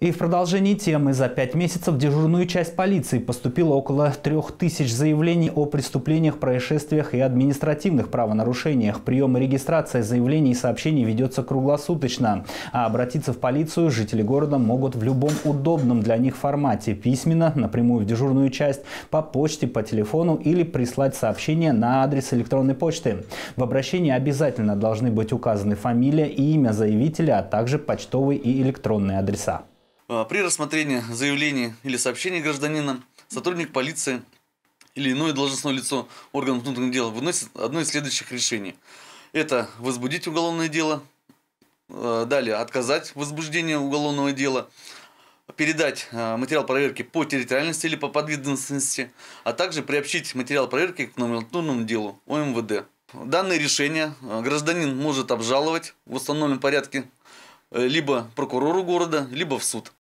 И в продолжении темы за пять месяцев в дежурную часть полиции поступило около трех тысяч заявлений о преступлениях, происшествиях и административных правонарушениях. Прием и регистрация заявлений и сообщений ведется круглосуточно. А обратиться в полицию жители города могут в любом удобном для них формате. Письменно, напрямую в дежурную часть, по почте, по телефону или прислать сообщение на адрес электронной почты. В обращении обязательно должны быть указаны фамилия и имя заявителя, а также почтовые и электронные адреса. Э, при рассмотрении заявлений или сообщений гражданина сотрудник полиции или иное должностное лицо органов внутренних дел выносит одно из следующих решений. Это возбудить уголовное дело, э, далее отказать в возбуждении уголовного дела, передать э, материал проверки по территориальности или по подведомственности, а также приобщить материал проверки к номенклатурному делу ОМВД. Данное решение гражданин может обжаловать в установленном порядке либо прокурору города, либо в суд.